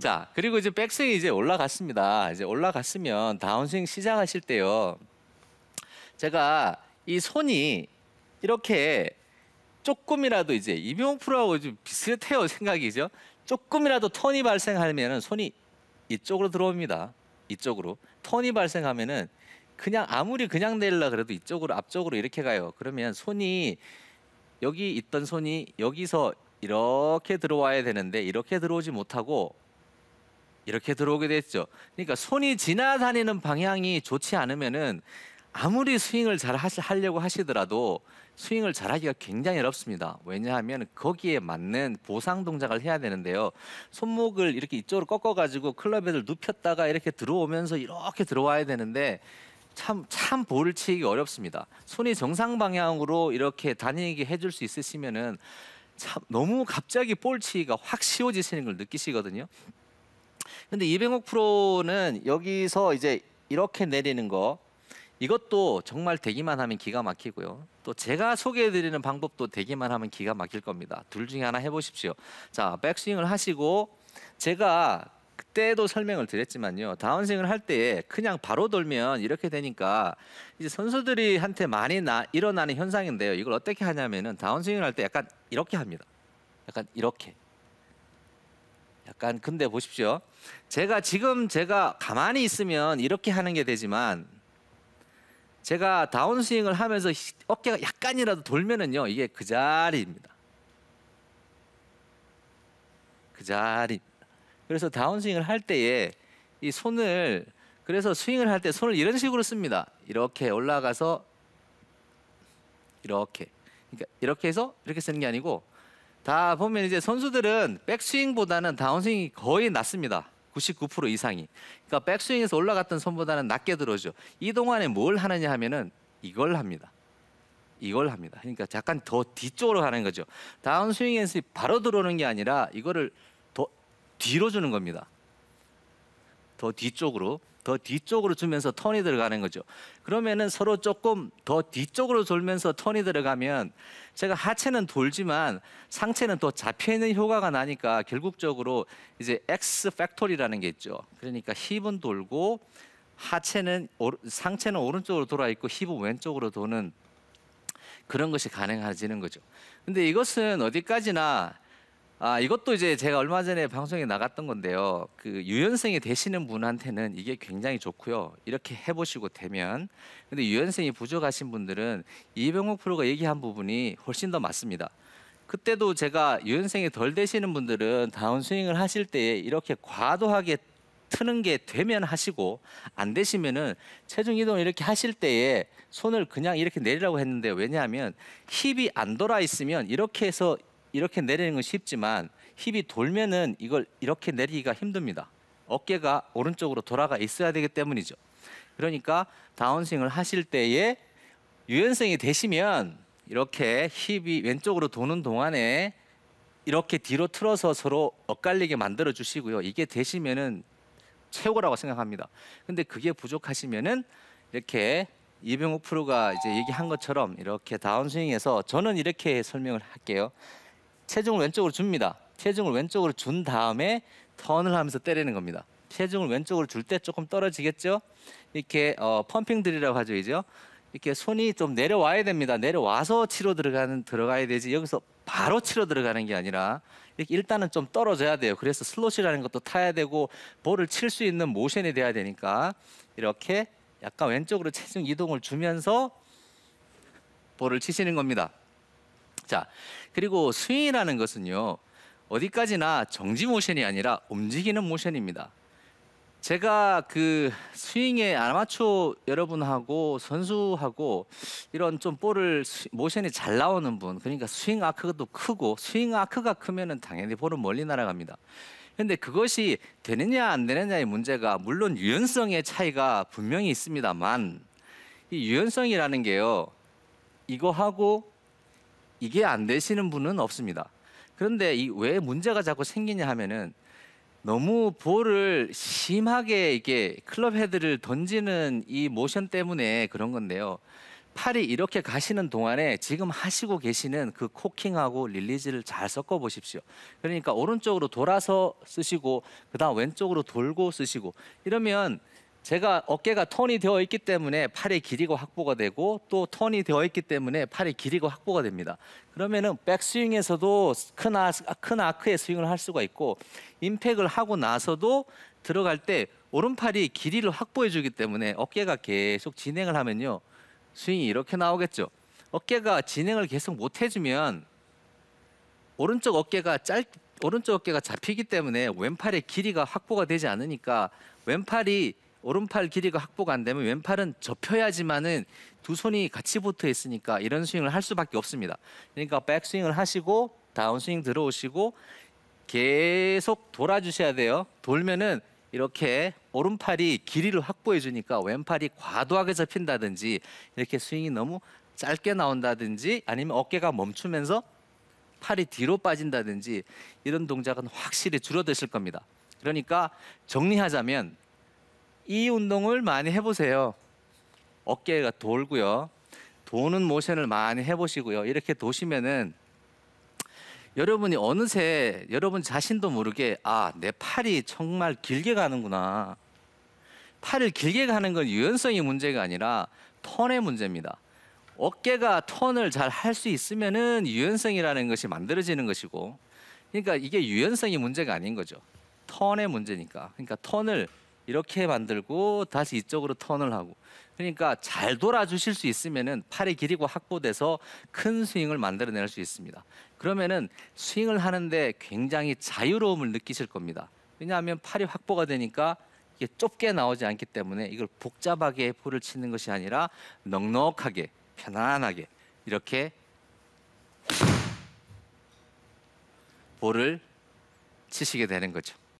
자, 그리고 이제 백스윙이 이제 올라갔습니다. 이제 올라갔으면 다운스윙 시작하실 때요. 제가 이 손이 이렇게 조금이라도 이제 이병 프로하고 좀 비슷해요 생각이죠. 조금이라도 턴이 발생하면은 손이 이쪽으로 들어옵니다. 이쪽으로 턴이 발생하면은 그냥 아무리 그냥 내려 그래도 이쪽으로 앞쪽으로 이렇게 가요. 그러면 손이 여기 있던 손이 여기서 이렇게 들어와야 되는데 이렇게 들어오지 못하고 이렇게 들어오게 됐죠. 그러니까 손이 지나다니는 방향이 좋지 않으면은 아무리 스윙을 잘 하시, 하려고 하시더라도 스윙을 잘하기가 굉장히 어렵습니다. 왜냐하면 거기에 맞는 보상 동작을 해야 되는데요. 손목을 이렇게 이쪽으로 꺾어가지고 클럽에 눕혔다가 이렇게 들어오면서 이렇게 들어와야 되는데 참, 참 볼을 치기 어렵습니다. 손이 정상 방향으로 이렇게 다니게 해줄 수 있으시면은 참 너무 갑자기 볼 치기가 확 쉬워지시는 걸 느끼시거든요. 근데 2 0 0억 프로는 여기서 이제 이렇게 내리는 거 이것도 정말 되기만 하면 기가 막히고요. 또 제가 소개해드리는 방법도 되기만 하면 기가 막힐 겁니다. 둘 중에 하나 해보십시오. 자, 백스윙을 하시고 제가 그때도 설명을 드렸지만요. 다운스윙을 할 때 그냥 바로 돌면 이렇게 되니까 이제 선수들이 한테 많이 나, 일어나는 현상인데요. 이걸 어떻게 하냐면은 다운스윙을 할 때 약간 이렇게 합니다. 약간 이렇게. 약간 근데 보십시오. 제가 지금 제가 가만히 있으면 이렇게 하는 게 되지만 제가 다운스윙을 하면서 어깨가 약간이라도 돌면은요 이게 그 자리입니다. 그 자리. 그래서 다운스윙을 할 때에 이 손을 그래서 스윙을 할 때 손을 이런 식으로 씁니다. 이렇게 올라가서 이렇게 그러니까 이렇게 해서 이렇게 쓰는 게 아니고 다 보면 이제 선수들은 백스윙보다는 다운스윙이 거의 낮습니다. 99% 이상이. 그러니까 백스윙에서 올라갔던 선보다는 낮게 들어오죠. 이 동안에 뭘 하느냐 하면은 이걸 합니다. 이걸 합니다. 그러니까 약간 더 뒤쪽으로 가는 거죠. 다운스윙에서 바로 들어오는 게 아니라 이거를 더 뒤로 주는 겁니다. 더 뒤쪽으로. 더 뒤쪽으로 주면서 턴이 들어가는 거죠. 그러면은 서로 조금 더 뒤쪽으로 돌면서 턴이 들어가면 제가 하체는 돌지만 상체는 더 잡혀 있는 효과가 나니까 결국적으로 이제 X 팩토리라는 게 있죠. 그러니까 힙은 돌고 하체는 상체는 오른쪽으로 돌아 있고 힙은 왼쪽으로 도는 그런 것이 가능해지는 거죠. 근데 이것은 어디까지나 아 이것도 이제 제가 얼마 전에 방송에 나갔던 건데요. 그 유연성이 되시는 분한테는 이게 굉장히 좋고요. 이렇게 해보시고 되면 근데 유연성이 부족하신 분들은 이병욱 프로가 얘기한 부분이 훨씬 더 맞습니다. 그때도 제가 유연성이 덜 되시는 분들은 다운스윙을 하실 때 이렇게 과도하게 트는 게 되면 하시고 안 되시면은 체중 이동 이렇게 하실 때에 손을 그냥 이렇게 내리라고 했는데 왜냐하면 힙이 안 돌아 있으면 이렇게 해서 이렇게 내리는 건 쉽지만 힙이 돌면은 이걸 이렇게 내리기가 힘듭니다. 어깨가 오른쪽으로 돌아가 있어야 되기 때문이죠. 그러니까 다운스윙을 하실 때에 유연성이 되시면 이렇게 힙이 왼쪽으로 도는 동안에 이렇게 뒤로 틀어서 서로 엇갈리게 만들어 주시고요. 이게 되시면은 최고라고 생각합니다. 근데 그게 부족하시면은 이렇게 이병욱 프로가 이제 얘기한 것처럼 이렇게 다운스윙에서 저는 이렇게 설명을 할게요. 체중을 왼쪽으로 줍니다. 체중을 왼쪽으로 준 다음에 턴을 하면서 때리는 겁니다. 체중을 왼쪽으로 줄 때 조금 떨어지겠죠? 이렇게 어, 펌핑 드리라고 하죠, 이죠? 이렇게 손이 좀 내려와야 됩니다. 내려와서 치러 들어가는 들어가야 되지 여기서 바로 치러 들어가는 게 아니라 이렇게 일단은 좀 떨어져야 돼요. 그래서 슬롯이라는 것도 타야 되고 볼을 칠 수 있는 모션이 돼야 되니까 이렇게 약간 왼쪽으로 체중 이동을 주면서 볼을 치시는 겁니다. 자, 그리고 스윙이라는 것은요. 어디까지나 정지 모션이 아니라 움직이는 모션입니다. 제가 그 스윙의 아마추어 여러분하고 선수하고 이런 좀 볼을 모션이 잘 나오는 분 그러니까 스윙 아크도 크고 스윙 아크가 크면은 당연히 볼은 멀리 날아갑니다. 근데 그것이 되느냐 안 되느냐의 문제가 물론 유연성의 차이가 분명히 있습니다만 이 유연성이라는 게요 이거하고 이게 안 되시는 분은 없습니다. 그런데 이 왜 문제가 자꾸 생기냐 하면은 너무 볼을 심하게 이게 클럽 헤드를 던지는 이 모션 때문에 그런 건데요. 팔이 이렇게 가시는 동안에 지금 하시고 계시는 그 코킹하고 릴리즈를 잘 섞어 보십시오. 그러니까 오른쪽으로 돌아서 쓰시고 그다음 왼쪽으로 돌고 쓰시고 이러면 제가 어깨가 턴이 되어 있기 때문에 팔의 길이가 확보가 되고 또 턴이 되어 있기 때문에 팔의 길이가 확보가 됩니다. 그러면은 백스윙에서도 큰, 아, 큰 아크의 스윙을 할 수가 있고 임팩을 하고 나서도 들어갈 때 오른팔이 길이를 확보해 주기 때문에 어깨가 계속 진행을 하면요. 스윙이 이렇게 나오겠죠. 어깨가 진행을 계속 못 해주면 오른쪽 어깨가 짧 오른쪽 어깨가 잡히기 때문에 왼팔의 길이가 확보가 되지 않으니까 왼팔이 오른팔 길이가 확보가 안 되면 왼팔은 접혀야지만은 두 손이 같이 붙어 있으니까 이런 스윙을 할 수밖에 없습니다. 그러니까 백스윙을 하시고 다운스윙 들어오시고 계속 돌아주셔야 돼요. 돌면은 이렇게 오른팔이 길이를 확보해 주니까 왼팔이 과도하게 접힌다든지 이렇게 스윙이 너무 짧게 나온다든지 아니면 어깨가 멈추면서 팔이 뒤로 빠진다든지 이런 동작은 확실히 줄어드실 겁니다. 그러니까 정리하자면 이 운동을 많이 해보세요. 어깨가 돌고요. 도는 모션을 많이 해보시고요. 이렇게 도시면은 여러분이 어느새 여러분 자신도 모르게 아, 내 팔이 정말 길게 가는구나. 팔을 길게 가는 건유연성이 문제가 아니라 턴의 문제입니다. 어깨가 턴을 잘 할 수 있으면은 유연성이라는 것이 만들어지는 것이고 그러니까 이게 유연성이 문제가 아닌 거죠. 턴의 문제니까. 그러니까 턴을 이렇게 만들고 다시 이쪽으로 턴을 하고 그러니까 잘 돌아주실 수 있으면은 팔이 길이고 확보돼서 큰 스윙을 만들어낼 수 있습니다. 그러면은 스윙을 하는데 굉장히 자유로움을 느끼실 겁니다. 왜냐하면 팔이 확보가 되니까 이게 좁게 나오지 않기 때문에 이걸 복잡하게 볼을 치는 것이 아니라 넉넉하게 편안하게 이렇게 볼을 치시게 되는 거죠.